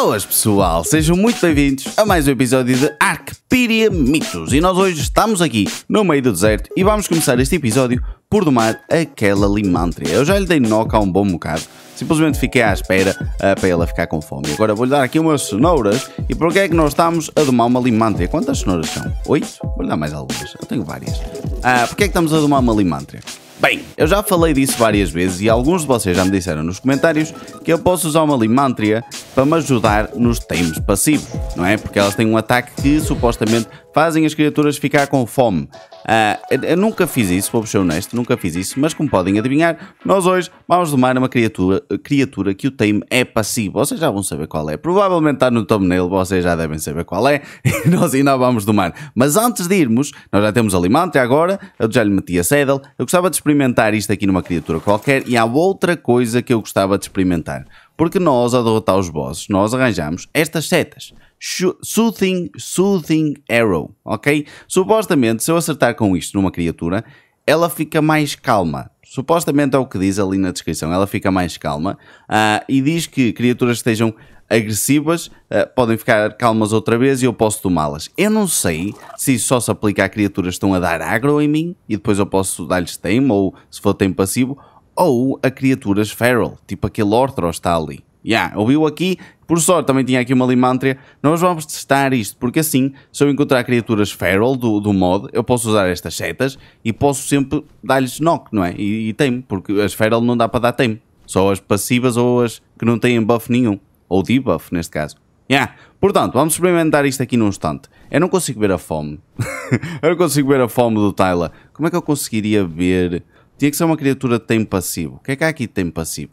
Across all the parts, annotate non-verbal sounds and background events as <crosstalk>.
Boas pessoal, sejam muito bem-vindos a mais um episódio de Arcperia Mitos e nós hoje estamos aqui no meio do deserto e vamos começar este episódio por domar aquela limantria Eu já lhe dei noca há um bom bocado, simplesmente fiquei à espera uh, para ela ficar com fome. Agora vou-lhe dar aqui umas cenouras e porquê é que nós estamos a domar uma limantria? Quantas cenouras são? Oito? Vou-lhe dar mais algumas, eu tenho várias. Uh, ah, porquê é que estamos a domar uma limantria? Bem, eu já falei disso várias vezes e alguns de vocês já me disseram nos comentários que eu posso usar uma Limantria para me ajudar nos times passivos, não é? Porque elas têm um ataque que supostamente fazem as criaturas ficar com fome. Uh, eu, nunca fiz isso, vou ser honesto, nunca fiz isso, mas como podem adivinhar, nós hoje vamos domar uma criatura, criatura que o time é passivo. Vocês já vão saber qual é. Provavelmente está no thumbnail, vocês já devem saber qual é, <laughs> e nós ainda vamos domar. Mas antes de irmos, nós já temos alimante agora, eu já lhe meti a saddle, eu gostava de experimentar isto aqui numa criatura qualquer, e há outra coisa que eu gostava de experimentar. Porque nós, a derrotar os bosses, nós arranjamos estas setas. Soothing, soothing Arrow, ok? Supostamente, se eu acertar com isto numa criatura, ela fica mais calma. Supostamente é o que diz ali na descrição, ela fica mais calma uh, e diz que criaturas que estejam agressivas uh, podem ficar calmas outra vez e eu posso tomá-las. Eu não sei se isso só se aplica a criaturas que estão a dar agro em mim e depois eu posso dar-lhes tame ou se for tempo passivo ou a criaturas feral, tipo aquele Orthros está ali. Yeah, ouviu aqui? Por sorte, também tinha aqui uma limântria. Nós vamos testar isto, porque assim, se eu encontrar criaturas feral do, do mod, eu posso usar estas setas e posso sempre dar-lhes knock, não é? E, e porque as feral não dá para dar tempo Só as passivas ou as que não têm buff nenhum. Ou debuff, neste caso. Yeah. Portanto, vamos experimentar isto aqui num instante. Eu não consigo ver a fome. <laughs> eu não consigo ver a fome do Tyler. Como é que eu conseguiria ver? Tinha que ser uma criatura de tempo passivo. O que é que há aqui de tempo passivo?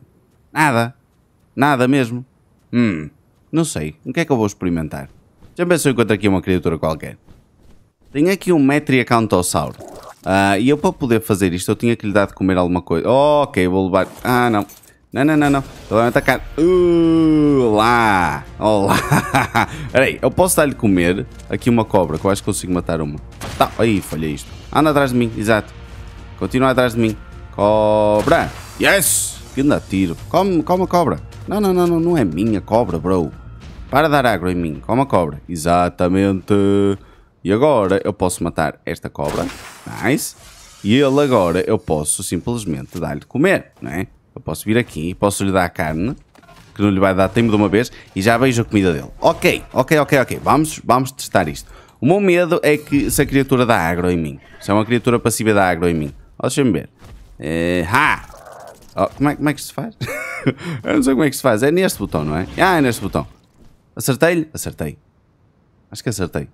Nada. Nada mesmo. Hum, não sei. O que é que eu vou experimentar? Já pensou enquanto aqui uma criatura qualquer. Tenho aqui um Metriacantossauro. ah e eu para poder fazer isto, eu tinha que lhe dar de comer alguma coisa. Oh, ok, vou levar... Ah, não. Não, não, não, não. Ele atacar. Uh, lá. Olá. <laughs> Espera aí, eu posso dar-lhe comer aqui uma cobra, que eu acho que consigo matar uma. Tá, aí, falhei isto. Anda atrás de mim, exato. Continua atrás de mim. Cobra. Yes. Que tiro. Come, come a cobra. Não, não, não, não, é minha cobra, bro. Para dar agro em mim, como a cobra. Exatamente. E agora eu posso matar esta cobra. Nice. E ele agora eu posso simplesmente dar-lhe comer, não é? Eu posso vir aqui, posso lhe dar carne, que não lhe vai dar tempo de uma vez, e já vejo a comida dele. Ok, ok, ok, ok. Vamos, vamos testar isto. O meu medo é que se a criatura dá agro em mim. Se é uma criatura passiva dá agro em mim. Deixa-me ver. É, ha! Oh, como, é, como é que se faz? <laughs> eu não sei como é que se faz. É neste botão, não é? Ah, é neste botão. Acertei-lhe? Acertei. Acho que acertei.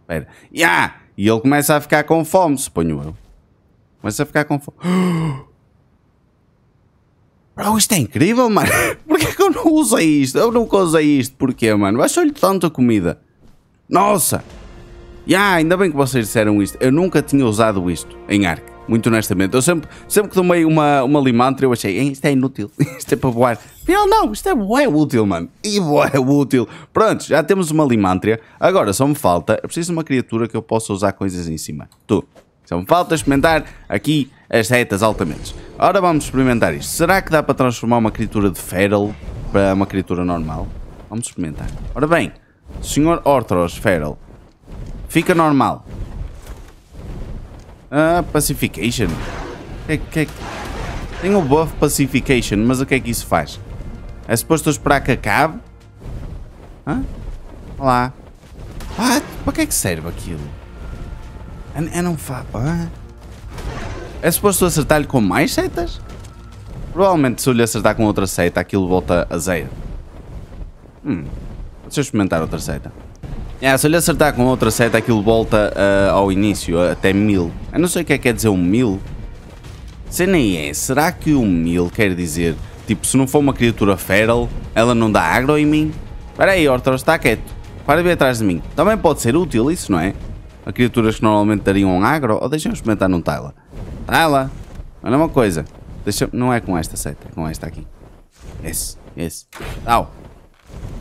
Espera. Yeah! E ele começa a ficar com fome, suponho eu. Começa a ficar com fome. <gasps> Bro, isto é incrível, mano. <laughs> Porquê é que eu não usei isto? Eu nunca usei isto. Porquê, mano? Baixou-lhe tanta comida. Nossa! Ya, yeah, ainda bem que vocês disseram isto. Eu nunca tinha usado isto em Ark muito honestamente. Eu sempre, sempre que tomei uma, uma limantra, eu achei, isto é inútil, <laughs> isto é para voar. Afinal, não, isto é bué útil, mano. E bué útil. Pronto, já temos uma limântria. Agora, só me falta, eu preciso de uma criatura que eu possa usar coisas em cima. Tu. Só me falta experimentar aqui as setas altamente. Ora, vamos experimentar isto. Será que dá para transformar uma criatura de feral para uma criatura normal? Vamos experimentar. Ora bem, Sr. Ortros Feral, fica normal. Ah, Pacification. Que, é que, é tem o buff Pacification, mas o que é que isso faz? É suposto esperar que acabe? Hã? Olá. Ah, para que é que serve aquilo? É não faço... É suposto acertar-lhe com mais setas? Provavelmente se eu lhe acertar com outra seta, aquilo volta a zero. Hum. Deixa eu experimentar outra seta. É, se ele acertar com outra seta, aquilo volta uh, ao início, eh, até 1000. Eu não sei o que é que quer dizer um 1000. Se nem é, será que um 1000 quer dizer, tipo, se não for uma criatura feral, ela não dá agro em mim? Espera aí, Orthros, está quieto. Para de vir atrás de mim. Também pode ser útil isso, não é? A criaturas que normalmente dariam um agro, ou deixa-me experimentar num Tyla. Tyla, olha uma coisa. Deixa não é com esta seta, é com esta aqui. Esse, esse. Au.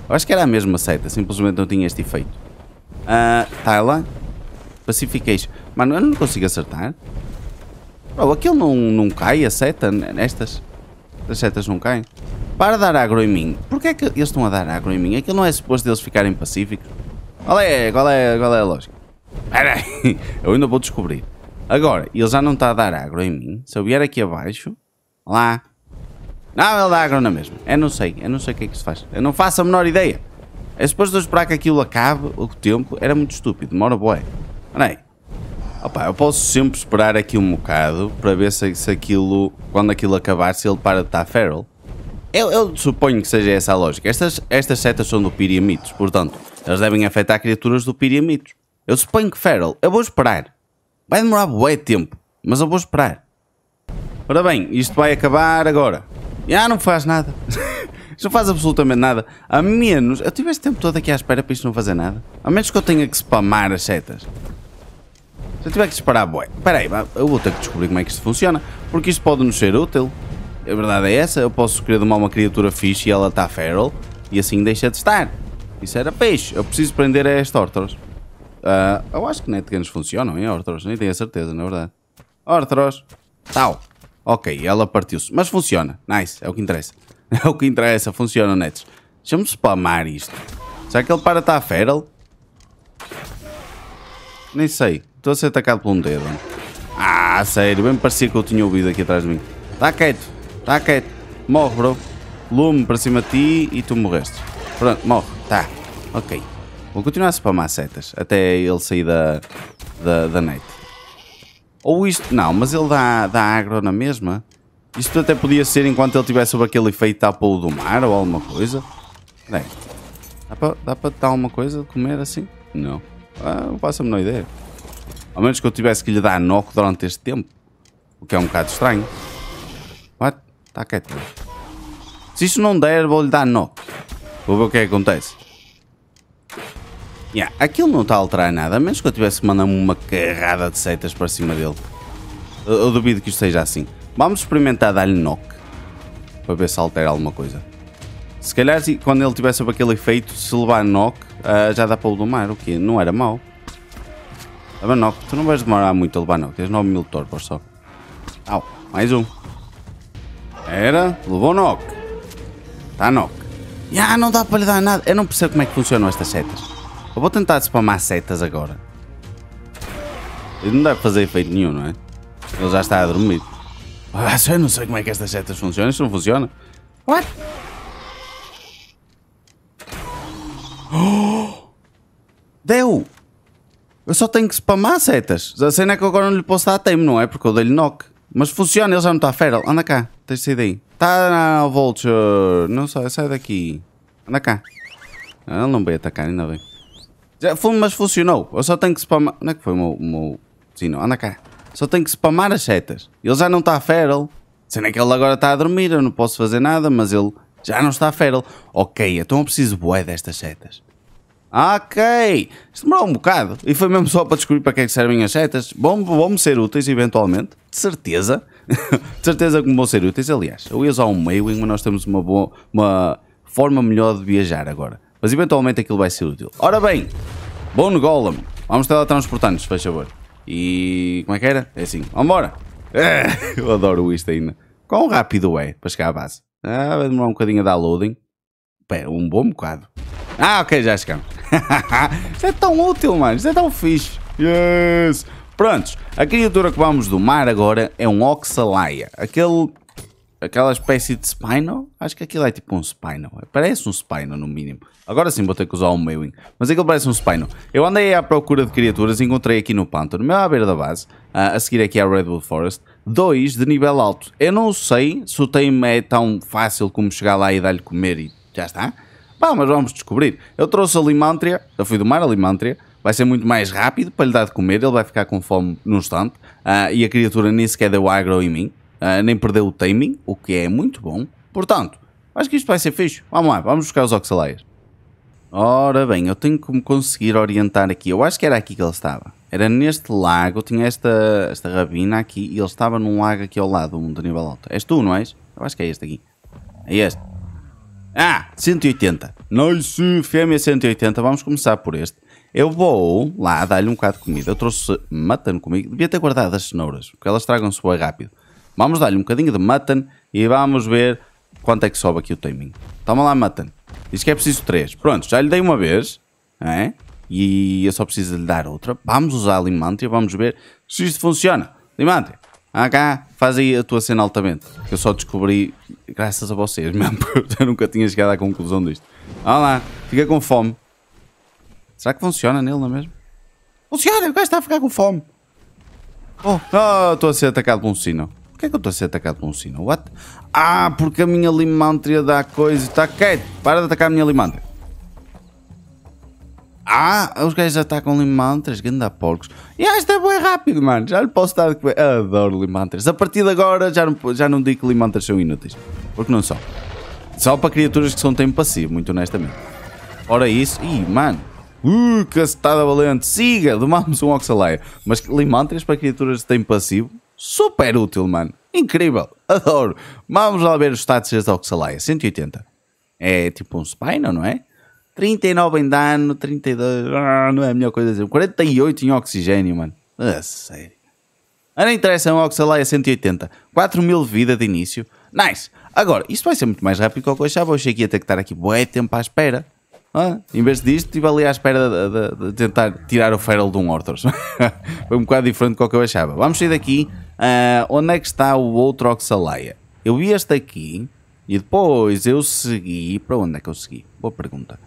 Eu acho que era a mesma seta, simplesmente não tinha este efeito. Uh, ah, Tyla. Pacification. Mano, eu não consigo acertar. Bro, oh, aquilo não, não cai, a seta, nestas. As setas não caem. Para dar agro em mim. Porquê é que eles estão a dar agro em mim? Aquilo não é suposto eles ficarem pacíficos. Qual é, qual é, qual é a lógica? Ah, Espera <laughs> aí, eu ainda vou descobrir. Agora, ele já não está a dar agro em mim. Se eu vier aqui abaixo, lá. Não, ele dá agro na mesma. Eu não sei, eu não sei o que é que se faz. Eu não faço a menor ideia. É suposto eu esperar que aquilo acabe, o tempo, era muito estúpido, demora bué. Olha aí. Opa, eu posso sempre esperar aqui um bocado para ver se, se aquilo, quando aquilo acabar, se ele para de estar feral. Eu, eu, suponho que seja essa a lógica. Estas, estas setas são do Piriamitos, portanto, elas devem afetar criaturas do Piriamitos. Eu suponho que feral, eu vou esperar. Vai demorar bué tempo, mas eu vou esperar. Ora bem, isto vai acabar agora. Ah, não faz nada. <laughs> Isto não faz absolutamente nada. A menos. Eu tive este tempo todo aqui à espera para isto não fazer nada. A menos que eu tenha que spamar as setas. Se eu tiver que disparar, boé. Espera aí, eu vou ter que descobrir como é que isto funciona. Porque isto pode nos ser útil. A verdade é essa. Eu posso querer domar uma criatura fixe e ela está feral. E assim deixa de estar. Isso era peixe. Eu preciso prender a esta Orthros. Uh, ah, eu acho que netguns é funcionam, hein, Ortros? Nem tenho a certeza, na verdade. Ortros. Tal. Ok, ela partiu-se. Mas funciona. Nice. É o que interessa. <laughs> É o que interessa, funciona, Netos. Deixa-me spamar isto. Será que ele para estar feral? Nem sei. Estou a ser atacado por um dedo. Ah, sério. Bem parecia que eu tinha ouvido aqui atrás de mim. Está quieto. Está quieto. Morre, bro. Lume para cima de ti e tu morreste. Pronto, morre. Tá. Ok. Vou continuar a spamar setas até ele sair da, da, da net. Ou isto... Não, mas ele dá, dá agro na mesma. Isto até podia ser enquanto ele estivesse sobre aquele efeito tapo do mar ou alguma coisa. Bem, dá para dá dar alguma coisa de comer assim? Não. Ah, não faço a menor ideia. Ao menos que eu tivesse que lhe dar noco durante este tempo. O que é um bocado estranho. What? Está quieto. Se isso não der, vou lhe dar noco. Vou ver o que é que acontece. Yeah, aquilo não está a alterar nada, a menos que eu tivesse mandado uma carrada de setas para cima dele. Eu, eu duvido que isto seja assim. Vamos experimentar dar-lhe knock. Para ver se altera alguma coisa. Se calhar quando ele tiver sobre aquele efeito, se levar knock, uh, já dá para o domar. O quê? Não era mau. Leva ah, knock. Tu não vais demorar muito a levar knock. Tens 9 mil torres só. Au. Mais um. Era. Levou knock. Está knock. Ah, não dá para lhe dar nada. Eu não percebo como é que funcionam estas setas. Eu vou tentar spamar setas agora. Ele não deve fazer efeito nenhum, não é? Ele já está a dormir. Ah, eu não sei como é que estas setas funcionam. Isto não funciona. What? Oh! <gasps> Deu! Eu só tenho que spamar setas. A cena é que agora não lhe posso dar tempo, não é? Porque eu dei-lhe knock. Mas funciona, ele já não está feral. Anda cá, tens de sair daí. Tá na Vulture. Não sai, sai daqui. Anda cá. Ah, ele não veio atacar, ainda bem. Já, mas funcionou. Eu só tenho que spamar. Onde é que foi o meu. meu... Sim, não. Anda cá. Só tenho que spamar as setas. Ele já não está feral. Sendo que ele agora está a dormir, eu não posso fazer nada, mas ele já não está feral. Ok, então eu preciso bué destas setas. Ok, isto demorou um bocado. E foi mesmo só para descobrir para que é que servem as setas. Vão, me ser úteis eventualmente, de certeza. <laughs> de certeza que vão ser úteis. Aliás, eu ia usar um mailing, mas nós temos uma, boa, uma forma melhor de viajar agora. Mas eventualmente aquilo vai ser útil. Ora bem, bom Golem. Vamos teletransportar-nos, por favor. E como é que era? É assim, vambora! É, <laughs> eu adoro isto ainda. Quão rápido é para chegar à base? Ah, vai demorar um bocadinho a dar loading. Pera, um bom bocado. Ah, ok, já chegamos. <laughs> Isto é tão útil, mano. Isto é tão fixe. Yes! Prontos, a criatura que vamos domar agora é um Oxalaia. Aquele Aquela espécie de Spino, acho que aquilo é tipo um Spino, parece um Spino no mínimo. Agora sim vou ter que usar o meowing mas aquilo parece um Spino. Eu andei à procura de criaturas e encontrei aqui no pântano, mesmo à beira da base, ah, a seguir aqui à Redwood Forest, dois de nível alto. Eu não sei se o tema é tão fácil como chegar lá e dar-lhe comer e já está. Pá, mas vamos descobrir. Eu trouxe a Limantria, eu fui do mar a Limantria, vai ser muito mais rápido para lhe dar de comer, ele vai ficar com fome num instante, uh, e a criatura nem sequer deu agro em mim. Ah, nem perdeu o timing, o que é muito bom. Portanto, acho que isto vai ser fixe. Vamos lá, vamos buscar os Oxalaias. Ora bem, eu tenho que me conseguir orientar aqui. Eu acho que era aqui que ele estava. Era neste lago, eu tinha esta, esta rabina aqui e ele estava num lago aqui ao lado, um de nível alto. És tu, não és? Eu acho que é este aqui. É este. Ah, 180. Nice, fêmea 180. Vamos começar por este. Eu vou lá dar-lhe um bocado de comida. Eu trouxe matando comigo. Devia ter guardado as cenouras, porque elas tragam-se bem rápido. Vamos dar-lhe um bocadinho de mutton e vamos ver quanto é que sobe aqui o timing. Toma lá, mutton. Diz que é preciso 3. Pronto, já lhe dei uma vez. É? E eu só preciso lhe dar outra. Vamos usar a Limantia, vamos ver se isto funciona. Limantia, ah cá, faz aí a tua cena altamente. Que eu só descobri graças a vocês mesmo, <laughs> porque eu nunca tinha chegado à conclusão disto. Vamos lá, fica com fome. Será que funciona nele, não é mesmo? Funciona, o gajo está a ficar com fome. Oh, oh estou oh, a ser atacado por um sino que é que eu estou a ser atacado por um sino? What? Ah, porque a minha limantria dá coisa. Está quieto. Para de atacar a minha limantria. Ah, os gajos atacam limantres, ganda porcos. E esta ah, é bem rápido, mano. Já lhe posso dar de comer. Adoro limantres. A partir de agora já não, já não digo que limantres são inúteis. Porque não são. Só para criaturas que são tempo passivo, muito honestamente. Ora isso. Ih, mano. Uh, cacetada valente. Siga, domamos um Oxalaia. Mas limantres para criaturas de tempo passivo super útil, mano. Incrível, adoro. Vamos lá ver os status da Oxalaya: 180. É tipo um Spino, não é? 39 em dano, 32, ah, não é a melhor coisa a dizer. 48 em oxigênio, mano. A ah, sério. A ah, interessa, é um Oxalaya: 180. 4 mil de vida de início. Nice. Agora, isto vai ser muito mais rápido que o que eu achava. Eu achei que ia ter que estar aqui bué tempo à espera. Ah, em vez disto, estive ali à espera de, de, de tentar tirar o feral de um Hortors. <laughs> Foi um bocado diferente do que eu achava. Vamos sair daqui. Uh, onde é que está o outro Oxalaia? Eu vi este aqui e depois eu segui. Para onde é que eu segui? Boa pergunta.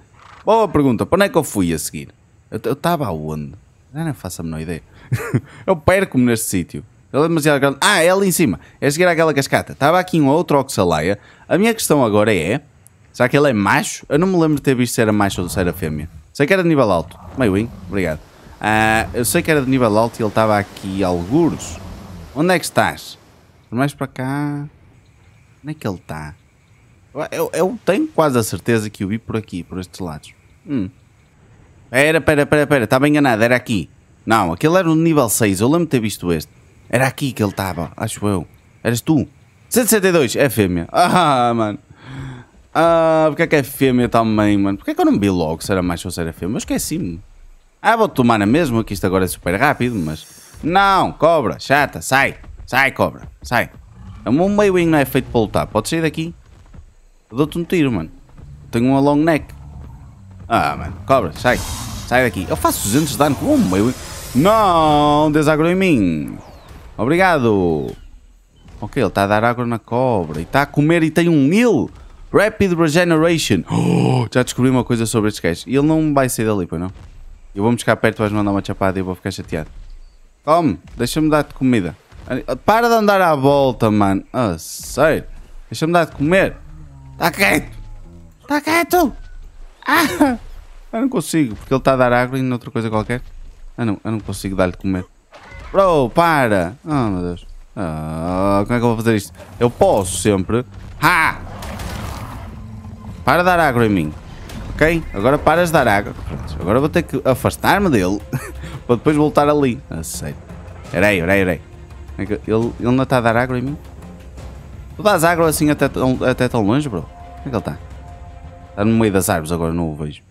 Boa pergunta. Para onde é que eu fui a seguir? Eu estava aonde? Eu não faço a menor ideia. <laughs> eu perco-me neste sítio. Ele é demasiado grande. Ah, é ali em cima. É seguir àquela cascata. Estava aqui um outro Oxalaia. A minha questão agora é. Será que ele é macho? Eu não me lembro de ter visto se era macho ou se era fêmea. Sei que era de nível alto. Meio win, obrigado. Uh, eu sei que era de nível alto e ele estava aqui alguros. Onde é que estás? Mais para cá. Onde é que ele está? Eu, eu, tenho quase a certeza que o vi por aqui, por estes lados. Hum. Pera, pera, pera, pera, estava enganado, era aqui. Não, aquele era o nível 6, eu lembro de ter visto este. Era aqui que ele estava, acho eu. Eras tu. 162, é fêmea. Ah, mano. Ah, porque é que é fêmea também, mano? Porque é que eu não vi logo se era macho ou se era fêmea? Eu esqueci-me. Ah, vou tomar na mesma, que isto agora é super rápido, mas... Não, cobra, chata, sai. Sai, cobra, sai. O é meu meio wing não é feito para lutar. Pode sair daqui. Dou-te um tiro, mano. Tenho uma long neck. Ah, mano, cobra, sai. Sai daqui. Eu faço 200 de dano com o meio wing. Não, desagro em mim. Obrigado. Ok, ele está a dar água na cobra. E está a comer e tem um mil. Rapid Regeneration. <gasps> Oh, já descobri uma coisa sobre este gajo. E ele não vai sair dali, pois não? Eu vou-me chegar perto, vais mandar uma chapada e eu vou ficar chateado. Come, deixa-me dar-te comida. Para de andar à volta, mano. Ah, oh, sério. Deixa-me dar de comer. Está quieto. Está quieto. Ah, eu não consigo, porque ele está a dar água e outra coisa qualquer. Eu não, eu não consigo dar-lhe de comer. Bro, para. Oh, meu Deus. Ah, como é que eu vou fazer isto? Eu posso sempre. Ha! Para de dar água em mim. Ok? Agora paras de dar água. Agora vou ter que afastar-me dele <laughs> para depois voltar ali. A sério. Erei, erei, Ele, ele não está a dar água em mim? Tu dás agro assim até tão, até tão longe, bro? Como é que ele está? Está no meio das árvores agora, não o vejo.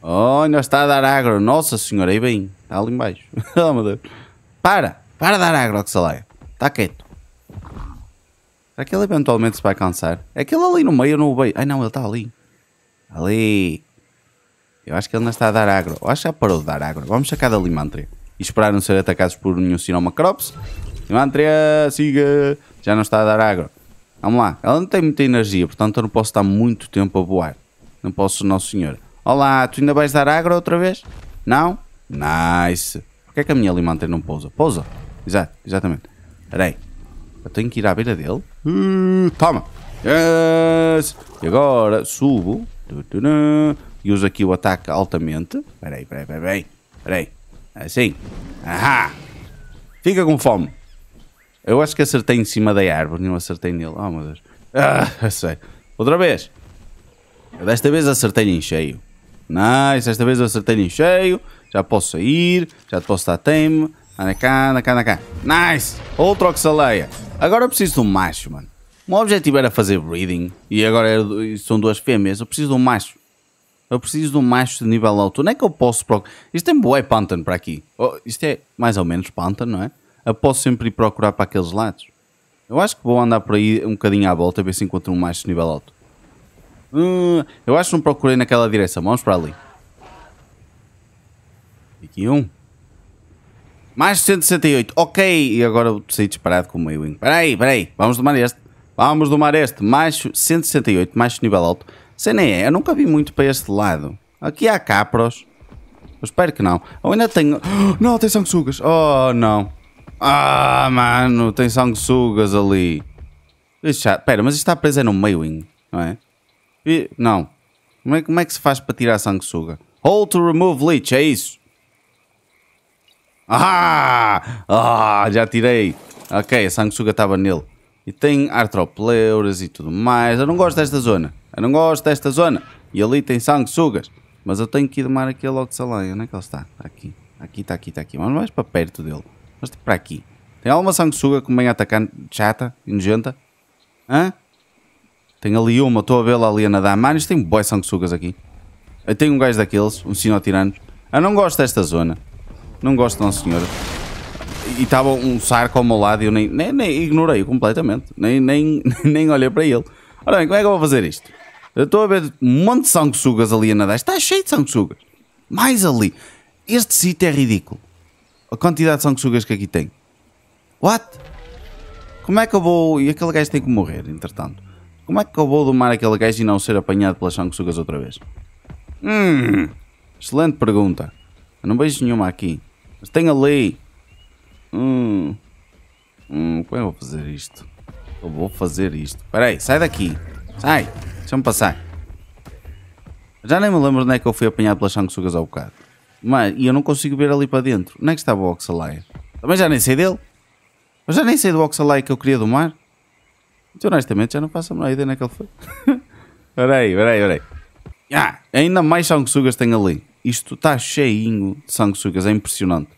Oh, ainda está a dar agro. Nossa senhora, aí bem. Está ali embaixo. <laughs> oh, meu Deus. Para. Para de dar agro, Oxalaia. Está quieto. Será que ele eventualmente se vai cansar? É aquele ali no meio, eu não o vejo. Ai não, ele está ali. Ali. Eu acho que ele não está a dar agro. Eu acho que já parou de dar agro. Vamos sacar da Limantria. E esperar não ser atacados por nenhum Sinoma Crops. Limantria, siga. Já não está a dar agro. Vamos lá. Ela não tem muita energia, portanto eu não posso estar muito tempo a voar. Não posso, nosso senhor. Olá, tu ainda vais dar agro outra vez? Não? Nice. Porquê é que a minha Limantria não pousa? Pousa. Exato, exatamente. Espera aí. Eu tenho que ir à beira dele. Uh, toma! Yes! E agora subo. E uso aqui o ataque altamente. Peraí, peraí, peraí, peraí. Peraí. É assim. Ahá! Fica com fome. Eu acho que acertei em cima da árvore, não acertei nele. Oh meu Deus. Ah, sei. Outra vez. Desta vez acertei em cheio. Nice, desta vez acertei em cheio. Já posso sair, já posso estar tame. Anda cá, anda cá, anda cá. Nice! Outro Oxaleia. Agora eu preciso de um macho, mano. O meu objetivo era fazer breeding e agora é, são duas fêmeas. Eu preciso de um macho. Eu preciso de um macho de nível alto. Onde é que eu posso procurar? Isto tem boé Pantan para aqui. Oh, isto é mais ou menos Pantan, não é? Eu posso sempre ir procurar para aqueles lados. Eu acho que vou andar por aí um bocadinho à volta a ver se encontro um macho de nível alto. Hum, eu acho que não procurei naquela direção. Vamos para ali. Aqui um. Mais 168. Ok, e agora eu saí disparado com o meio wing. Peraí, peraí. Vamos domar este. Vamos domar este. Mais 168, mais nível alto. Sei nem é, eu nunca vi muito para este lado. Aqui há capros. Eu espero que não. Eu ainda tenho... Oh, <gasps> não, tem sanguessugas. Oh, não. Ah, mano, tem sanguessugas ali. Espera, mas isto está preso é no meio wing, não é? E, não. Como é, como é que se faz para tirar sanguessuga? Hold to remove leech, é isso. Ah! Ah! Já tirei. Ok, a sanguessuga estava nele. E tem artropleuras e tudo mais. Eu não gosto desta zona. Eu não gosto desta zona. E ali tem sanguessugas. Mas eu tenho que ir domar aquele Oxalay. Onde é que ele está? aqui. Aqui, está aqui, está aqui. Mas mais para perto dele. Mas para aqui. Tem alguma sanguessuga que vem atacar chata, nojenta? Hã? Tem ali uma, estou a vê-la ali a nadar. Mano, isto tem boas sanguessugas aqui. Eu tenho um gajo daqueles, um sinotirano. Eu não gosto desta zona. Não gosto não, senhor. E estava um sarco ao meu lado e eu nem, nem, nem ignorei completamente. Nem, nem, <laughs> nem olhei para ele. Ora bem, como é que eu vou fazer isto? Eu estou a ver um monte de sanguessugas ali a nadar. Está cheio de sanguessugas. Mais ali. Este sítio é ridículo. A quantidade de sanguessugas que aqui tem. What? Como é que eu vou... E aquele gajo tem que morrer, entretanto. Como é que eu vou domar aquele gajo e não ser apanhado pelas sanguessugas outra vez? Hum, excelente pergunta. Eu não vejo nenhuma aqui. Mas tem ali. Hum. Hum, como é que eu vou fazer isto? Eu vou fazer isto. Espera aí, sai daqui. Sai. Deixa-me passar. Já nem me lembro onde é que eu fui apanhado pelas sanguessugas ao bocado. Mas, e eu não consigo ver ali para dentro. Onde é que estava o Oxalaya? Também já nem sei dele. Mas já nem sei do Oxalaya que eu queria do mar. Muito honestamente, já não faço a menor ideia onde é que ele foi. <laughs> peraí, peraí, peraí. Ah, ainda mais sanguessugas tem ali isto está cheinho de sanguessugas, é impressionante.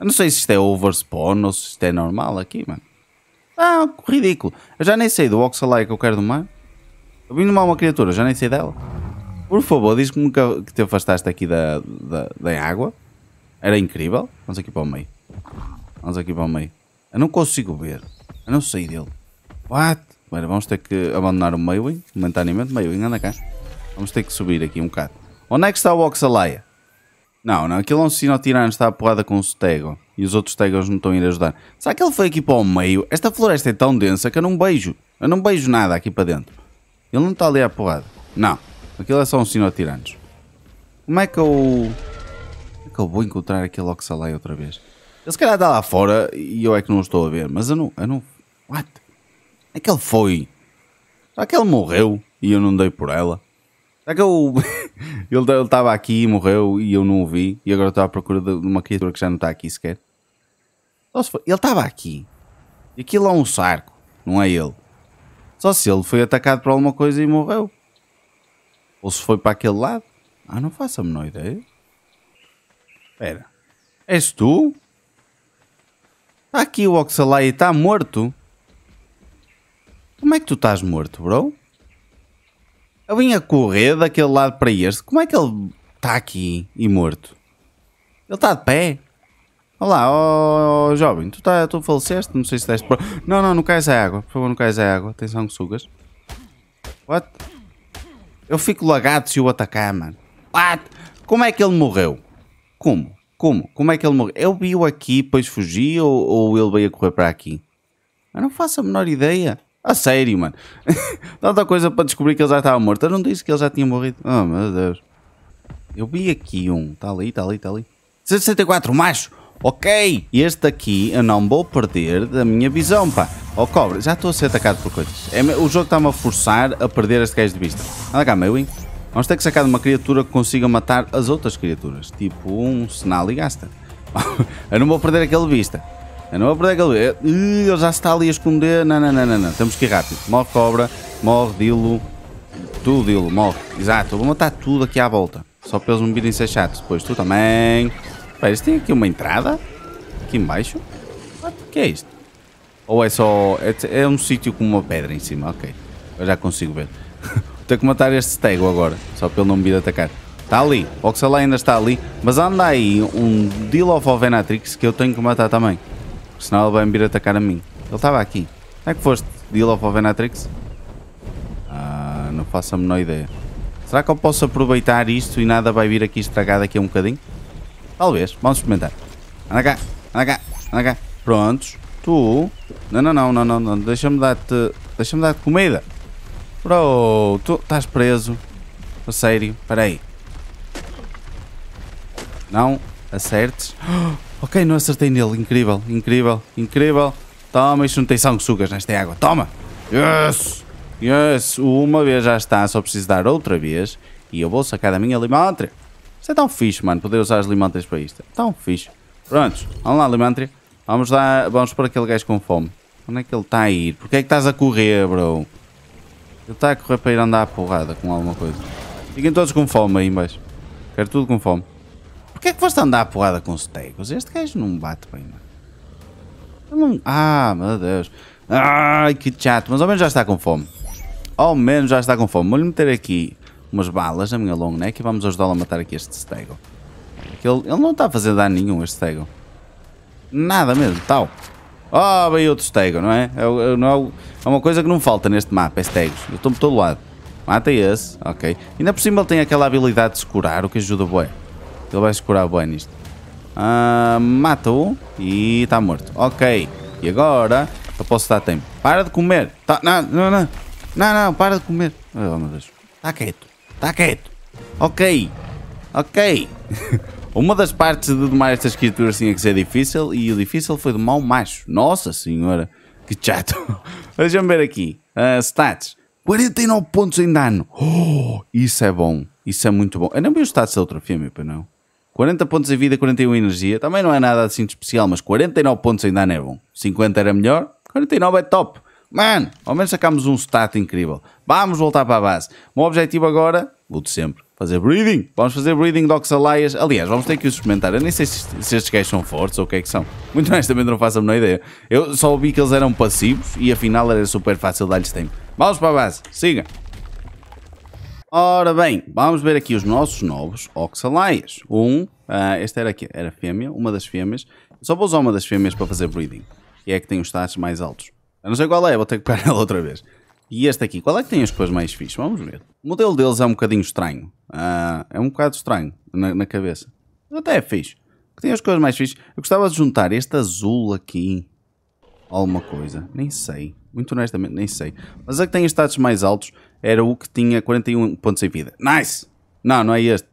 Eu não sei se isto é overspawn ou se isto é normal aqui, mano. Ah, ridículo. Eu já nem sei do Oxalai que eu quero do mar. Eu vim numa uma criatura, já nem sei dela. Por favor, diz-me que, que te afastaste aqui da, da, da água. Era incrível. Vamos aqui para o meio. Vamos aqui para o meio. Eu não consigo ver. Eu não sei dele. What? Bem, vamos ter que abandonar o Maywing momentaneamente. Maywing, anda cá. Vamos ter que subir aqui um bocado. Onde é que está o Oxalaia? Não, não, aquele é um sinotirano está a porrada com um stego. E os outros stegos não estão a ir ajudar. Será que ele foi aqui para o meio? Esta floresta é tão densa que eu não beijo. Eu não beijo nada aqui para dentro. Ele não está ali a porrada. Não, aquilo é só um sinotiranos. Como é que eu... Como é que eu vou encontrar aquele Oxalaia outra vez? Ele se calhar está lá fora e eu é que não estou a ver. Mas eu não... Eu não... What? É que ele foi? Será que ele morreu e eu não dei por ela? Será é que eu... <laughs> ele tá- estava aqui e morreu e eu não o vi e agora estou à procura de uma criatura que já não está aqui sequer? Ele estava aqui. E aquilo é um sarco, não é ele. Só se ele foi atacado por alguma coisa e morreu. Ou se foi para aquele lado. Ah, não faço a menor ideia. Espera. És tu? Está aqui o Oxalai e está morto? Como é que tu estás morto, bro? Eu vim a correr daquele lado para este. Como é que ele está aqui e morto? Ele está de pé. Olá, ó oh, jovem, tu, tá, tu faleceste? Não sei se deste. Pro... Não, não, não cais a água. Por favor, não cais a água. Atenção que sugas. What? Eu fico lagado se o atacar, mano. What? Como é que ele morreu? Como? Como? Como é que ele morreu? Eu vi-o aqui, depois fugi ou, ou ele veio a correr para aqui? Eu não faço a menor ideia. A sério, mano. <laughs> Tanta coisa para descobrir que ele já estava morto. Eu não disse que ele já tinha morrido. Oh, meu Deus. Eu vi aqui um. Está ali, está ali, está ali. 164, macho. Ok. Este aqui eu não vou perder da minha visão, pá. Ó, oh, cobra, já estou a ser atacado por coisas. É, o jogo está-me a forçar a perder este gajo de vista. Anda cá, meu, hein? Vamos ter que sacar de uma criatura que consiga matar as outras criaturas. Tipo um Senal e Gasta. <laughs> eu não vou perder aquele vista. Eu nova, vou perder Ele já está ali a esconder. Não, não, não, não, não. Temos que ir rápido. Morre cobra, morre dilo. Tudo dilo, morre. Exato, vou matar tudo aqui à volta. Só para eles não virem ser chatos. Depois tu também. Espera, isto tem aqui uma entrada? Aqui embaixo? O que é isto? Ou é só. É, é um sítio com uma pedra em cima, ok. Eu já consigo ver. <laughs> Tenho que matar este stego agora, só para ele não me vir atacar. Está ali, o Oxalá ainda está ali, mas anda aí um Dilophovenatrix que eu tenho que matar também senão ele vai me vir atacar a mim. Ele estava aqui. Como é que foste? Deal of Venatrix? Ah, não faço a menor ideia. Será que eu posso aproveitar isto e nada vai vir aqui estragado aqui um bocadinho? Talvez. Vamos experimentar. Anda cá, anda cá, anda cá. Prontos. Tu. Não, não, não, não, não. não. Deixa-me dar-te. Deixa-me dar-te comida. Bro, tu estás preso. A sério. Espera aí. Não acertes. <gasps> Oh! Ok, não acertei nele. Incrível, incrível, incrível. Toma, isto não tem sangue sugas nesta água. Toma! Yes! Yes! Uma vez já está, só preciso dar outra vez. E eu vou sacar da minha limantre. Isso é tão fixe, mano, poder usar as limantres para isto. tão fixe. Prontos, vamos lá, limantre. Vamos lá, vamos para aquele gajo com fome. Onde é que ele está a ir? Porquê é que estás a correr, bro? Ele está a correr para ir andar a porrada com alguma coisa. Fiquem todos com fome aí embaixo. Quero tudo com fome. Porquê é que foste andar a porrada com os tecos? Este gajo não bate bem, não. Ah, meu Deus. Ai, que chato. Mas ao menos já está com fome. Ao menos já está com fome. Vou-lhe meter aqui umas balas na minha long neck e vamos ajudá-lo a matar aqui este stego. Ele, ele não está a fazer dano nenhum, este stego. Nada mesmo, tal. Oh, veio outro stego, não é? É, é não é, é uma coisa que não falta neste mapa, é stegos. Eu estou por todo lado. Mata esse, ok. Ainda por cima ele tem aquela habilidade de se curar, o que ajuda boi ele vai se curar bem nisto. Ah, Mata-o e está morto. Ok. E agora eu posso dar tempo. Para de comer. Tá, não, não, não. Não, não, para de comer. Oh, meu Deus. Está quieto. Está quieto. Ok. Ok. <laughs> Uma das partes de domar estas criaturas assim tinha é que ser é difícil e o difícil foi domar o macho. Nossa senhora, que chato. Vejam <laughs> ver aqui. Uh, stats. 49 pontos em dano. Oh, isso é bom. Isso é muito bom. Eu não vi os stats da outra filme, não. 40 pontos em vida, 41 energia. Também não é nada assim de especial, mas 49 pontos ainda não é bom. 50 era melhor, 49 é top. Mano, ao menos sacámos um stat incrível. Vamos voltar para a base. O meu objetivo agora, luto de sempre, fazer breathing. Vamos fazer breathing de Oxalias. Aliás, vamos ter que os experimentar. Eu nem sei se, se estes gajos são fortes ou o que é que são. Muito honestamente não faço a menor ideia. Eu só ouvi que eles eram passivos e afinal era super fácil dar-lhes tempo. Vamos para a base. Siga. Ora bem, vamos ver aqui os nossos novos Oxalaias. Um, uh, ah, esta era aqui, era fêmea, uma das fêmeas. só vou usar uma das fêmeas para fazer breeding, que é que tem os stats mais altos. Eu não sei qual é, vou ter que pegar <laughs> ela outra vez. E este aqui, qual é que tem as coisas mais fixas? Vamos ver. O modelo deles é um bocadinho estranho. Uh, é um bocado estranho na, na cabeça. até é fixe. Que tem as coisas mais fixas. Eu gostava de juntar este azul aqui. Alguma coisa. Nem sei. Muito honestamente, nem sei. Mas é que tem os status mais altos era o que tinha 41 pontos em vida. Nice! Não, não é este.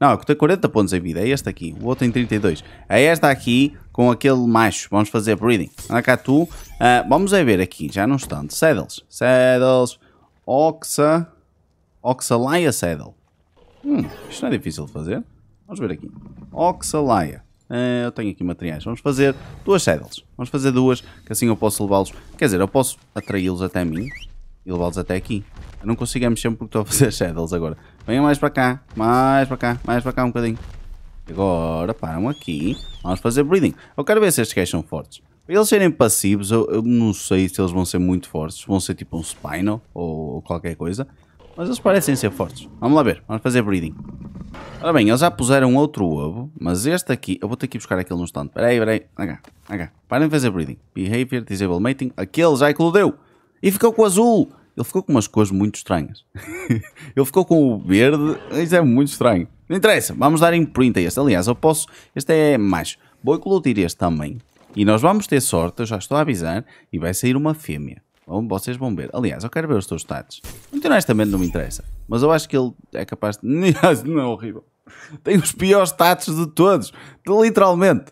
Não, que tem 40 pontos em vida. É este aqui. O outro tem 32. É esta aqui com aquele macho. Vamos fazer breeding. Anda cá tu. Uh, vamos ver aqui. Já não estão. Saddles. Saddles. Oxa. Oxalaya Saddle. Hum, isto não é difícil de fazer. Vamos ver aqui. Oxalaya. Uh, ah, eu tenho aqui materiais. Vamos fazer duas saddles. Vamos fazer duas, que assim eu posso levá-los. Quer dizer, eu posso atraí-los até mim e levá-los até aqui. Eu não consigo é mexer porque estou a fazer <laughs> shadows agora. Venham mais para cá, mais para cá, mais para cá um bocadinho. Agora param aqui. Vamos fazer breeding. Eu quero ver se estes gajos são fortes. Para eles serem passivos, eu, eu, não sei se eles vão ser muito fortes. Vão ser tipo um Spino ou, ou, qualquer coisa. Mas eles parecem ser fortes. Vamos lá ver. Vamos fazer breeding. Ora bem, eles já puseram outro ovo. Mas este aqui... Eu vou ter que ir buscar aquele no stand. Espera aí, espera aí. Cá, cá. Parem de fazer breeding. Behavior, disable mating. Aquele já eclodeu. E ficou com o azul. Ele ficou com umas cores muito estranhas. <laughs> ele ficou com o verde. Isso é muito estranho. Não interessa. Vamos dar imprint a este. Aliás, eu posso... Este é mais. Vou eclodir este também. E nós vamos ter sorte. Eu já estou a avisar. E vai sair uma fêmea. Vocês vão ver. Aliás, eu quero ver os teus status. Muito honestamente não me interessa. Mas eu acho que ele é capaz de... <laughs> não é horrível. Tem os piores status de todos. Literalmente.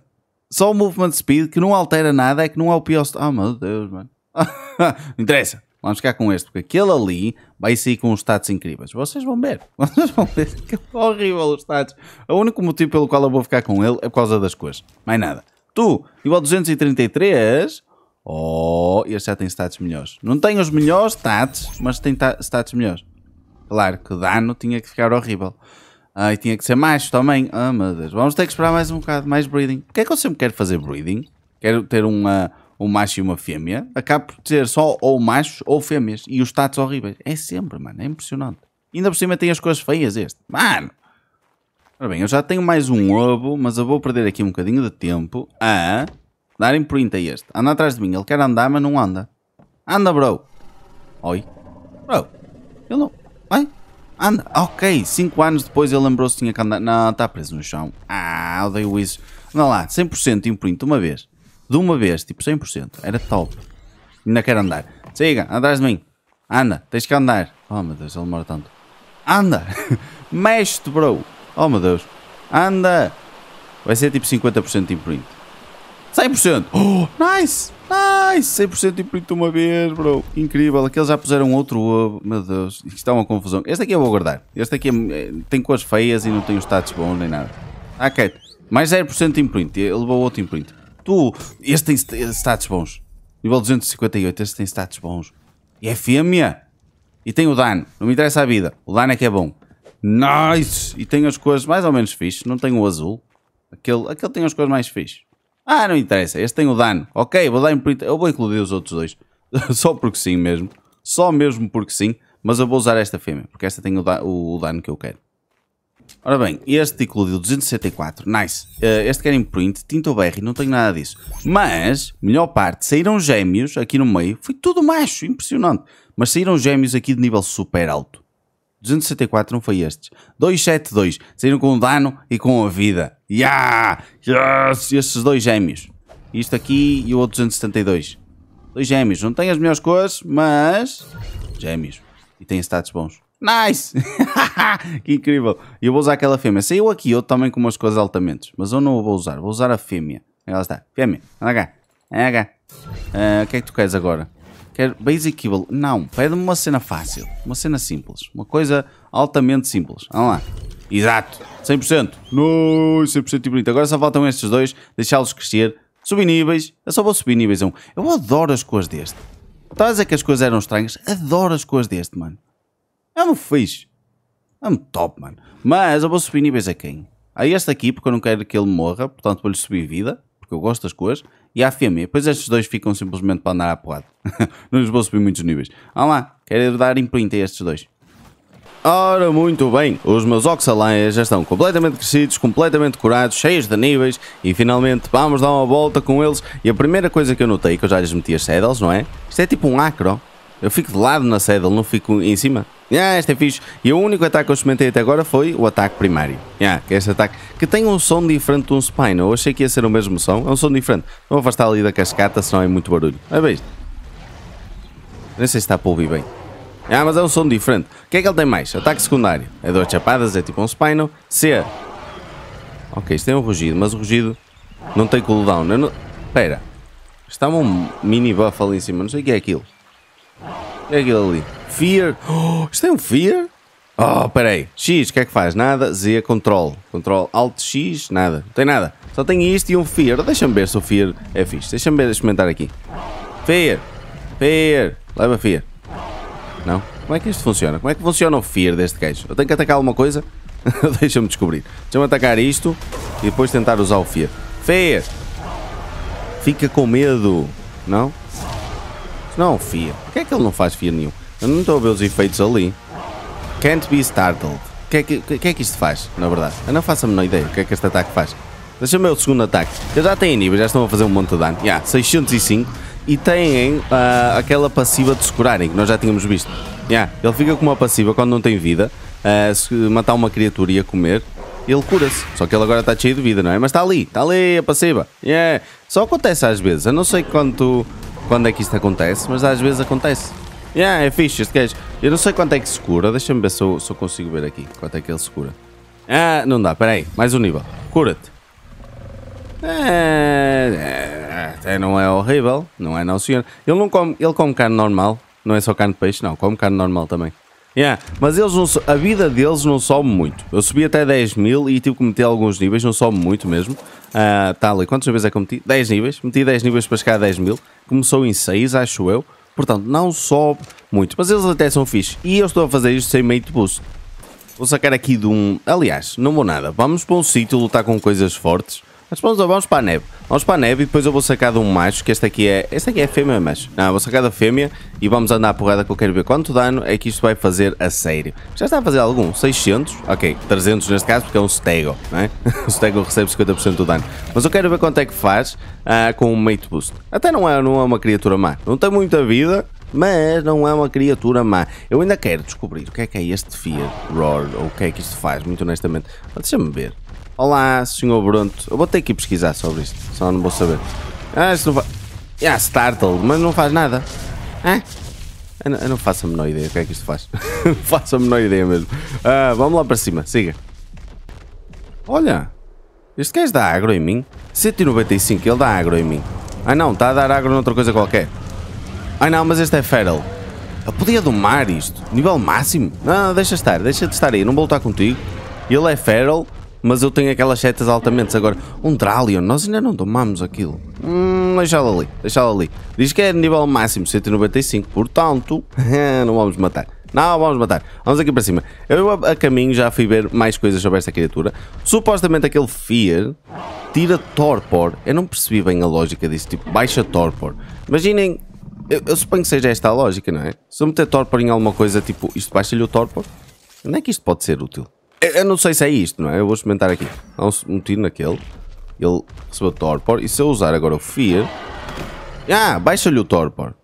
Só o movement speed que não altera nada é que não é o pior... Ah, oh, meu Deus, mano. <laughs> não interessa. Vamos ficar com este, porque aquele ali vai sair com uns status incríveis. Vocês vão ver. <laughs> Vocês vão ver que horrível os status. O único motivo pelo qual eu vou ficar com ele é por causa das cores. Mais nada. Tu, igual 233. Oh, este já tem status melhores. Não tem os melhores stats, mas tem status melhores. Claro que dano tinha que ficar horrível. Ah, e tinha que ser macho também. Ah, meu Deus. Vamos ter que esperar mais um bocado, mais breeding. o que é que eu sempre quero fazer breeding? Quero ter uma um macho e uma fêmea, acaba por ter só ou machos ou fêmeas. E os status horríveis. É sempre, mano. É impressionante. E ainda por cima tem as coisas feias este. Mano! Ora bem, eu já tenho mais um ovo, mas eu vou perder aqui um bocadinho de tempo a darem print a este. Anda atrás de mim. Ele quer andar, mas não anda. Anda, bro. Oi. Bro. Ele não... Vai. Anda. Ok. Cinco anos depois ele lembrou-se que tinha que andar... Não, está preso no chão. Ah, odeio isso. Anda lá. 100% imprint uma vez de uma vez, tipo 100%. Era top. Ainda quero andar. Siga, atrás de mim. Anda, tens que andar. Oh meu Deus, ele demora tanto. Anda! <laughs> Mexe-te, bro! Oh meu Deus. Anda! Vai ser tipo 50% de imprint. 100%! Oh, nice! Nice! 100% de imprint uma vez, bro. Incrível. Aqueles já puseram outro ovo. Oh, meu Deus. Isto está é uma confusão. Este aqui eu vou guardar. Este aqui é, tem cores feias e não tem os status bons nem nada. Ah, quieto. Mais 0% de imprint. Ele levou outro imprint tu. Este tem eh, status bons. Nível 258, este tem status bons. E é fêmea. E tem o dano. Não me interessa a vida. O dano é que é bom. Nice! E tem as cores mais ou menos fixe. Não tem o azul. Aquele, aquele tem as cores mais fixe. Ah, não interessa. Este tem o dano. Ok, vou dar imprint. Eu vou incluir os outros dois. <laughs> Só porque sim mesmo. Só mesmo porque sim. Mas eu vou usar esta fêmea. Porque esta tem o, da o dano que eu quero. Ora bem, este eclodiu 264, nice. Uh, este quer imprint, tinta BR, não tenho nada disso. Mas, melhor parte, saíram gêmeos aqui no meio, foi tudo macho, impressionante. Mas saíram gêmeos aqui de nível super alto. 264 não foi estes. 272, saíram com o dano e com a vida. Yeah! Yes! Estes dois gêmeos. Isto aqui e o outro 272. Dois gêmeos, não tem as melhores cores, mas... Gêmeos. E tem status bons. Nice! <laughs> que incrível! E eu vou usar aquela fêmea. Saiu aqui, eu também com umas coisas altamente. Mas eu não vou usar, vou usar a fêmea. Ela está. Fêmea. Anda cá. Anda cá. Ah, o que é que tu queres agora? Quero basic evil. Não, pede-me uma cena fácil. Uma cena simples. Uma coisa altamente simples. Vamos lá. Exato. 100%. No, 100% e bonito. Agora só faltam estes dois. Deixá-los crescer. Subir níveis. Eu só vou subir níveis a um. Eu adoro as coisas deste. Estás a dizer que as coisas eram estranhas? Adoro as coisas deste, mano. É um fixe. É um top, mano. Mas eu vou subir níveis a quem? A este aqui, porque eu não quero que ele morra, portanto vou-lhe subir vida, porque eu gosto das coisas. E a FME, Pois estes dois ficam simplesmente para andar à porrada. <laughs> não lhes vou subir muitos níveis. Vamos lá, quero dar imprint a estes dois. Ora, muito bem, os meus Oxalaias já estão completamente crescidos, completamente curados, cheios de níveis e finalmente vamos dar uma volta com eles e a primeira coisa que eu notei, que eu já lhes meti as saddles, não é? Isto é tipo um acro, eu fico de lado na saddle, não fico em cima. Ah, este é fixe. E o único ataque que eu experimentei até agora foi o ataque primário. Ah, que é este ataque que tem um som diferente de um Spino. Eu achei que ia ser o mesmo som. É um som diferente. vou afastar ali da cascata, senão é muito barulho. Olha é bem Não Nem sei se está para ouvir bem. Ah, mas é um som diferente. O que é que ele tem mais? Ataque secundário. É duas chapadas, é tipo um Spino. C. Ok, isto tem um rugido, mas o rugido não tem cooldown. não... Espera. Está um mini buff ali em cima. Não sei o que é aquilo que é aquilo ali? Fear. Oh, isto é um fear? Oh, peraí. X, o que é que faz? Nada. Z, control. Control, alt, X, nada. Não tem nada. Só tem isto e um fear. Deixa-me ver se o fear é fixe. Deixa-me ver, experimentar aqui. Fear. Fear. Leva fear. Não? Como é que isto funciona? Como é que funciona o fear deste gajo? Eu tenho que atacar alguma coisa? <laughs> Deixa-me descobrir. Deixa-me atacar isto e depois tentar usar o fear. Fear. Fica com medo. Não? Não, FIA. Por que é que ele não faz FIA nenhum? Eu não estou a ver os efeitos ali. Can't be startled. O que, é que, que, é que isto faz, na verdade? Eu não faço a menor ideia o que é que este ataque faz. Deixa-me ver o segundo ataque. Eles já têm nível, já estão a fazer um monte de dano. Já, yeah, 605. E têm uh, aquela passiva de se curarem, que nós já tínhamos visto. Já, yeah, ele fica com uma passiva quando não tem vida. Uh, se matar uma criatura e a comer, ele cura-se. Só que ele agora está cheio de vida, não é? Mas está ali, está ali a passiva. Yeah. Só acontece às vezes, eu não sei quanto tu quando é que isto acontece, mas às vezes acontece. Yeah, é fixe este gajo. Eu não sei quanto é que se cura, deixa-me ver se eu, se eu, consigo ver aqui quanto é que ele se cura. Ah, não dá, peraí, mais um nível. Cura-te. É, é, é não é horrível, não é não senhor. Ele não come, ele come carne normal, não é só carne de peixe, não, come carne normal também. Yeah. Mas eles não so a vida deles não sobe muito. Eu subi até 10 mil e tive que meter alguns níveis, não sobe muito mesmo. Uh, tá ali, quantos níveis é que eu meti? 10 níveis. Meti 10 níveis para chegar a 10 mil. Começou em 6, acho eu. Portanto, não sobe muito. Mas eles até são fixe. E eu estou a fazer isto sem meio de boost. Vou sacar aqui de um. Aliás, não vou nada. Vamos para um sítio lutar com coisas fortes. Mas vamos, vamos para a neve. Vamos para a neve e depois eu vou sacar de um macho, que este aqui é. Este aqui é fêmea, mas. Não, vou sacar da fêmea e vamos andar a porrada que eu quero ver quanto dano é que isto vai fazer a sério. Já está a fazer algum? 600? Ok, 300 neste caso, porque é um stego, né <laughs> o stego recebe 50% do dano. Mas eu quero ver quanto é que faz uh, com o um mate boost. Até não é, não é uma criatura má. Não tem muita vida, mas não é uma criatura má. Eu ainda quero descobrir o que é que é este Fear Roar, ou o que é que isto faz, muito honestamente. Deixa-me ver. Olá, senhor Bronto. Eu vou ter que pesquisar sobre isto, só não vou saber. Ah, isto não faz... Ah, startle, mas não faz nada. Ah? Eu não, eu não faço a menor ideia o que é que isto faz. <laughs> não faço a menor ideia mesmo. Ah, vamos lá para cima, siga. Olha, este gajo dá agro em mim. 195, ele dá agro em mim. Ah não, está a dar agro noutra coisa qualquer. Ah não, mas este é feral. Eu podia domar isto, nível máximo. Não, não deixa estar, deixa de estar aí, não vou lutar contigo. Ele é feral, mas eu tenho aquelas setas altamente agora. Um Dralion, nós ainda não tomamos aquilo. Hum, deixá lo ali, deixá lo ali. Diz que é nível máximo 195, portanto, <laughs> não vamos matar. Não, vamos matar. Vamos aqui para cima. Eu a, caminho já fui ver mais coisas sobre esta criatura. Supostamente aquele Fear tira Torpor. Eu não percebi bem a lógica disso, tipo, baixa Torpor. Imaginem, eu, eu suponho que seja esta a lógica, não é? Se eu meter Torpor em alguma coisa, tipo, isto baixa-lhe o Torpor? Onde é que isto pode ser útil? Eu não sei se é isto, não é? Eu vou experimentar aqui. Dá um tiro naquele. Ele recebeu Torpor. E se eu usar agora o Fear... Ah, baixa-lhe o Torpor.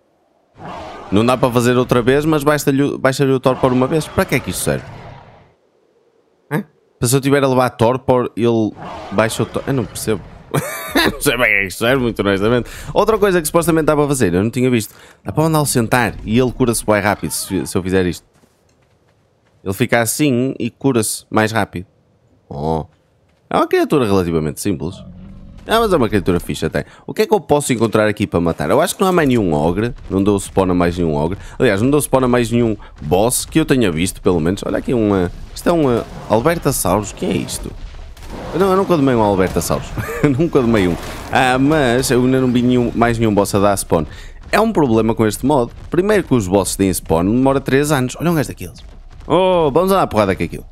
Não dá para fazer outra vez, mas baixa-lhe baixa o Torpor uma vez. Para que é que isto serve? Hã? Para se eu tiver a levar Torpor, ele baixa o Torpor... Eu não percebo. <laughs> não sei bem é que isto serve, muito honestamente. Outra coisa que supostamente dá para fazer, eu não tinha visto. Dá para mandá-lo sentar e ele cura-se bem rápido se, se eu fizer isto. Ele fica assim e cura-se mais rápido. Oh. É uma criatura relativamente simples. Ah, mas é uma criatura fixa até. O que é que eu posso encontrar aqui para matar? Eu acho que não há mais nenhum ogre. Não dou spawn a mais nenhum ogre. Aliás, não dou spawn a mais nenhum boss que eu tenha visto, pelo menos. Olha aqui uma... Isto é um Albertasaurus. O que é isto? Eu não, eu nunca domei um Albertasaurus. <laughs> nunca domei um. Ah, mas eu ainda não vi nenhum, mais nenhum boss a dar spawn. É um problema com este modo. Primeiro que os bosses têm spawn demora 3 anos. Olha um gajo daqueles. Oh, vamos andar a porrada com aquilo.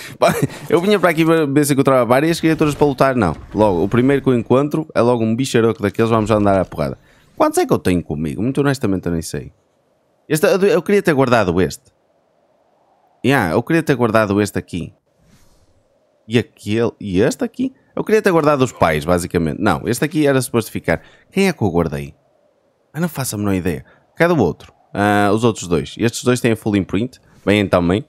<laughs> eu vinha para aqui ver se encontrava várias criaturas para lutar, não. Logo, o primeiro que eu encontro é logo um bicharoco daqueles, vamos andar a porrada. Quantos é que eu tenho comigo? Muito honestamente eu nem sei. Este, eu queria ter guardado este. Yeah, eu queria ter guardado este aqui. E aquele, e este aqui? Eu queria ter guardado os pais, basicamente. Não, este aqui era suposto ficar. Quem é que eu guardei? Ah, não faço a menor ideia. Cada outro. Uh, os outros dois. Estes dois têm a full imprint. Bem então, mãe.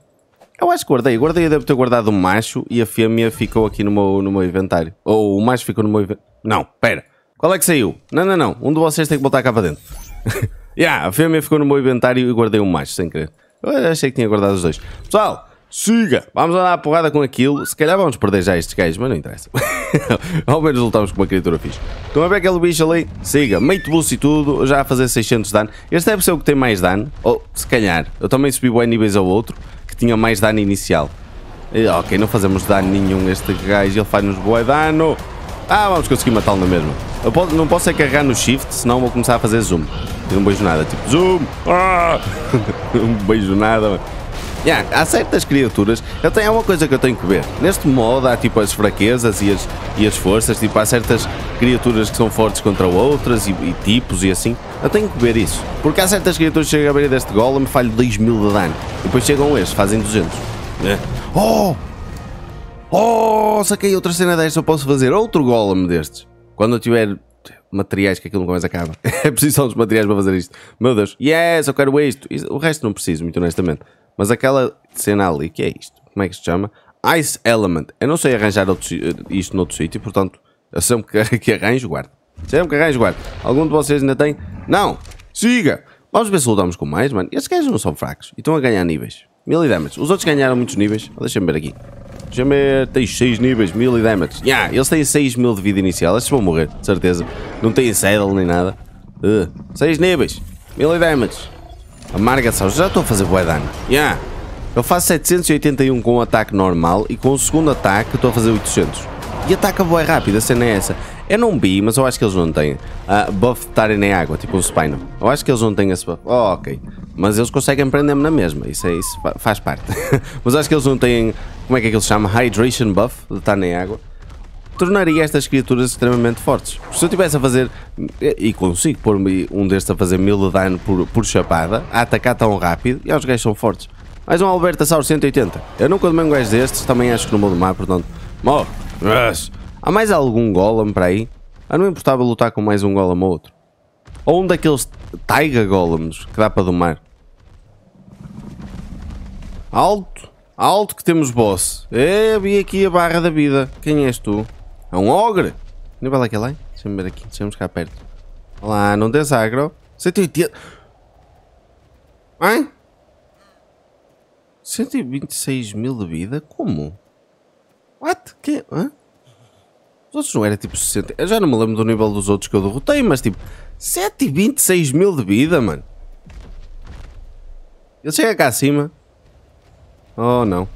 Eu acho que guardei. Guardei, eu devo ter guardado o macho e a fêmea ficou aqui no meu, no meu inventário. Ou o macho ficou no meu inventário. Não, pera. Qual é que saiu? Não, não, não. Um de vocês tem que botar cá para dentro. <laughs> yeah, a fêmea ficou no meu inventário e guardei o macho, sem querer. Eu achei que tinha guardado os dois. Pessoal, Siga! Vamos andar a porrada com aquilo. Se calhar vamos perder já estes gajos, mas não interessa. <laughs> Ao menos lutamos com uma criatura fixe. Como bem aquele bicho ali? Siga, meio boost e tudo, já a fazer 600 de dano. Este deve ser o que tem mais dano. Ou, se calhar, eu também subi bem níveis ao outro, que tinha mais dano inicial. E, ok, não fazemos dano nenhum este gajo, ele faz-nos boa dano. Ah, vamos conseguir matá-lo na mesma. Eu posso, não posso é carregar no shift, senão vou começar a fazer zoom. E não beijo nada, tipo, zoom! Ah! <laughs> não beijo nada, mano. Yeah, há certas criaturas. Eu tenho uma coisa que eu tenho que ver. Neste modo há tipo as fraquezas e as, e as forças. Tipo, há certas criaturas que são fortes contra outras e, e tipos e assim. Eu tenho que ver isso. Porque há certas criaturas que chegam à beira deste golem, falho 2 mil de dano. E depois chegam estes, fazem 200. É. Oh! Oh! Saquei outra cena desta. Eu posso fazer outro golem destes. Quando eu tiver materiais que aquilo nunca mais acaba. <laughs> é preciso só dos materiais para fazer isto. Meu Deus. Yes, eu quero isto. O resto não preciso, muito honestamente. Mas aquela cena ali, que é isto? Como é que se chama? Ice Element. Eu não sei arranjar outro, eh, isto noutro sítio, portanto, eu sempre <laughs> que, arranjo, guardo. Sempre que arranjo, guardo. Algum de vocês ainda tem? Não! Siga! Vamos ver se lutamos com mais, mano. Estes gajos não são fracos e estão a ganhar níveis. Mil e damage. Os outros ganharam muitos níveis. Deixa-me ver aqui. Deixa-me ver. Tem 6 níveis, mil e damage. Yeah, eles têm 6 mil de vida inicial. Estes vão morrer, de certeza. Não têm saddle nem nada. Uh, níveis, mil e damage. Amarga, sabes? Já estou a fazer bué dano. Yeah. Eu faço 781 com o um ataque normal e com o segundo ataque estou a fazer 800. E ataca bué rápido, a cena é essa. Eu não vi, mas eu acho que eles não têm uh, buff de estarem na água, tipo um Spino. Eu acho que eles não têm esse buff. Oh, ok. Mas eles conseguem prender-me na mesma, isso, é, isso faz parte. <laughs> mas acho que eles não têm, como é que é que eles chamam? Hydration buff de estar na água tornaria estas criaturas extremamente fortes. Se eu tivesse a fazer, e consigo pôr um destes a fazer mil dano por, por chapada, a atacar tão rápido, e os gajos são fortes. Mais um Alberta Saur 180. Eu nunca tomei um gajo destes, também acho que não do mar, portanto, morre. Mas Há mais algum golem para aí? Ah, não importava lutar com mais um golem ou outro. Ou um daqueles taiga golems que dá para domar. Alto, alto que temos boss. É, vi aqui a barra da vida. Quem és tu? É um ogre. Não vai lá que é lá? Deixa-me ver aqui. Deixa-me cá perto. Olá, não tens agro? 180... Hein? 126 mil de vida? Como? What? Que? Hã? Os outros não era tipo 60. Eu já não me lembro do nível dos outros que eu derrotei, mas tipo 126 mil de vida, mano. Ele chega cá acima. Oh não.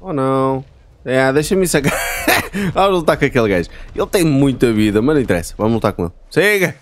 Oh não. É, deixa-me sacar. <laughs> <laughs> Vamos lutar com aquele gajo. Ele tem muita vida, mas não interessa. Vamos lutar com ele. Chega!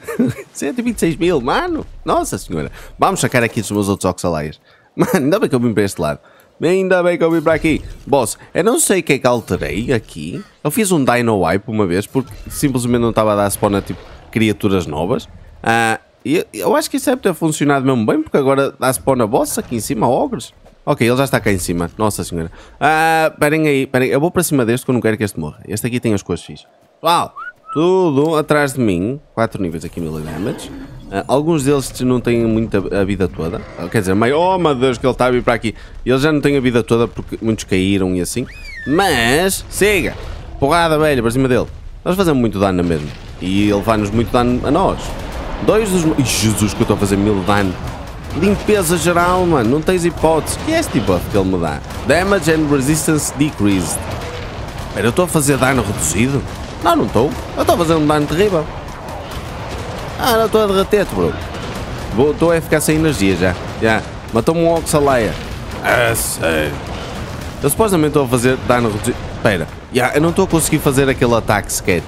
126 <laughs> mil, mano! Nossa senhora! Vamos sacar aqui os meus outros Oxalaias. <laughs> Mano, ainda bem que eu vim para este lado. Ainda bem que eu vim para aqui. Boss, eu não sei o que é que alterei aqui. Eu fiz um Dino Wipe uma vez porque simplesmente não estava a dar spawn a tipo, criaturas novas. Ah, e eu acho que isso deve ter funcionado mesmo bem porque agora dá spawn a boss aqui em cima ogres. Ok, ele já está cá em cima. Nossa senhora. Ah, parem aí, parem. Eu vou para cima deste que eu não quero que este morra. Este aqui tem as coisas fixas. Uau! Tudo atrás de mim. Quatro níveis aqui, mil damage. Ah, alguns deles não têm muita a vida toda. Ah, quer dizer, maior Oh, meu Deus, que ele está a vir para aqui. Eles já não têm a vida toda porque muitos caíram e assim. Mas, siga! Porrada, velho, para cima dele. Nós fazemos muito dano mesmo. E ele faz-nos muito dano a nós. Dois dos... Ih, Jesus, que eu estou a fazer mil dano. Limpeza geral, mano. Não tens hipótese. Que é este buff que ele me dá? Damage and Resistance Decreased. Pera, eu estou a fazer dano reduzido? Não, não estou. Eu estou a fazer um dano terrível. Ah, não estou a derreter-te, bro. Estou a ficar sem energia já. Já. Matou-me um Oxalaya. Ah, sério. Eu supostamente estou a fazer dano reduzido. Espera. Já, eu não estou a conseguir fazer aquele ataque sequer.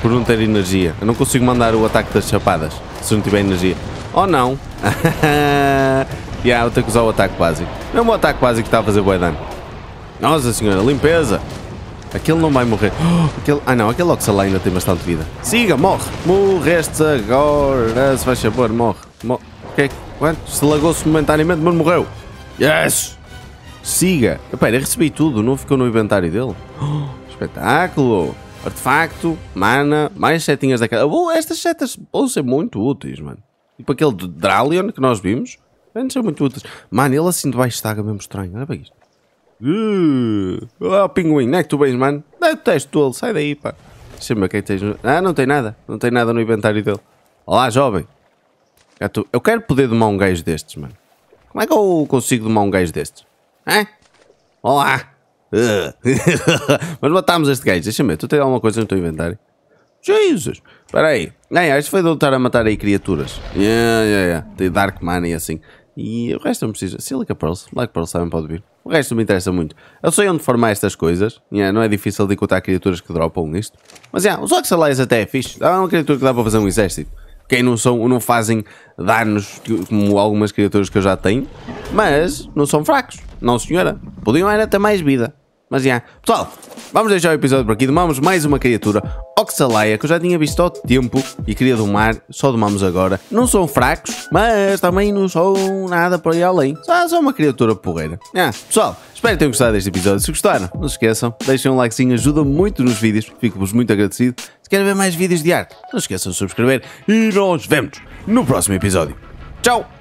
Por não ter energia. Eu não consigo mandar o ataque das chapadas. Se não tiver energia. Oh, não yeah, eu tenho que usar o ataque básico. Mesmo o é ataque básico está a fazer boi dano. Nossa senhora, limpeza. Aquele não vai morrer. Oh, <gasps> aquele... Ah não, aquele Oxalá ainda tem bastante vida. Siga, morre. Morreste agora. Se faz favor, morre. morre. Okay. É Estragou-se momentaneamente, mas morreu. Yes! Siga. Espera, recebi tudo. Não ficou no inventário dele. Oh, <gasps> espetáculo. Artefacto, mana, mais setinhas daquela Oh, estas setas vão ser muito úteis, mano. Tipo aquele de Dralion que nós vimos. Antes é muito úteis. Mano, ele assim debaixo de água mesmo estranho. Olha para isto. Uh, oh, pinguim, não é que tu vês, mano? teste tolo, sai daí, pá. Deixa-me que tens. Ah, não tem nada. Não tem nada no inventário dele. Olá, jovem. Eu quero poder domar um gajo destes, mano. Como é que eu consigo domar um gajo destes? Hã? Olá. <laughs> Mas matámos este gajo. Deixa-me ver. Tu tens alguma coisa no teu inventário? Jesus. Espera aí. Ah, isto foi de lutar a matar aí criaturas. Yeah, yeah, yeah. Tem Dark Money assim. E o resto não precisa. Silica Pearls. Black Pearls também pode vir. O resto não me interessa muito. Eu sei onde formar estas coisas. Yeah, não é difícil de encontrar criaturas que dropam nisto. Mas yeah, os Oxalais até é fixe. Há uma criatura que dá para fazer um exército. Quem não são, não fazem danos como algumas criaturas que eu já tenho. Mas não são fracos. Não senhora. Podiam era ter mais vida. Mas já. Yeah. Pessoal, vamos deixar o episódio por aqui. Domamos mais uma criatura, Oxalaia, que eu já tinha visto há tempo e queria domar, só domamos agora. Não são fracos, mas também não são nada por aí além. Só, só uma criatura porreira. Yeah. Pessoal, espero que tenham gostado deste episódio. Se gostaram, não se esqueçam, deixem um likezinho, ajuda muito nos vídeos. Fico-vos muito agradecido. Se querem ver mais vídeos de arte, não se esqueçam de subscrever e nós vemos no próximo episódio. Tchau!